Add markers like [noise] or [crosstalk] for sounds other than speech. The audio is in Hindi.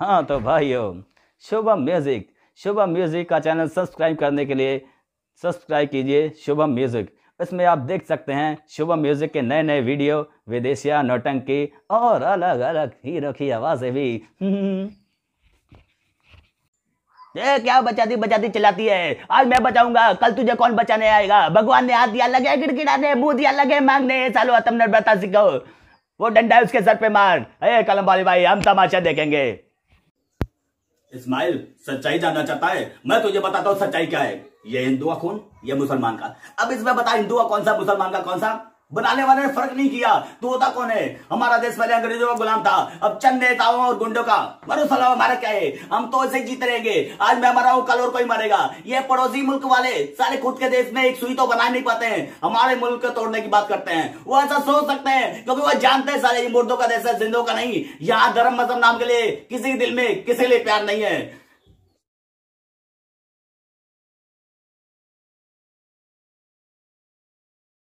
हाँ तो भाइयों शुभम म्यूज़िक शुभम म्यूज़िक का चैनल सब्सक्राइब करने के लिए सब्सक्राइब कीजिए शुभम म्यूज़िक इसमें आप देख सकते हैं शुभम म्यूज़िक के नए नए वीडियो विदेशिया नौटंकी और अलग अलग हीरो की आवाज़ें भी [laughs] ए, क्या बचाती बचाती चलाती है आज मैं बचाऊंगा कल तुझे कौन बचाने आएगा भगवान ने हाथ दिया लगे गिड़गिड़ाने मुंह दिया लगे मांगने सालो आत्मनिर्भरता सीखो वो डंडा उसके सर पे मार अरे कलम वाली भाई हम तमाशा देखेंगे इस्माइल सच्चाई जानना चाहता है मैं तुझे बताता हूँ सच्चाई क्या है ये हिंदू खून ये मुसलमान का अब इसमें बता हिंदू कौन सा मुसलमान का कौन सा बनाने वाले ने फर्क नहीं किया तो होता कौन है हमारा देश पहले अंग्रेजों का गुलाम था अब चंद नेताओं और गुंडों का भरोसा हमारा क्या है हम तो ऐसे जीत रहेंगे आज मैं मरा हूँ कल और कोई मरेगा ये पड़ोसी मुल्क वाले सारे खुद के देश में एक सुई तो बना नहीं पाते हैं हमारे मुल्क को तोड़ने की बात करते हैं वो ऐसा सोच सकते हैं क्योंकि वो जानते हैं सारे मुर्दों का देश है जिंदों का नहीं यहाँ धर्म मजहब नाम के लिए किसी के दिल में किसी लिए प्यार नहीं है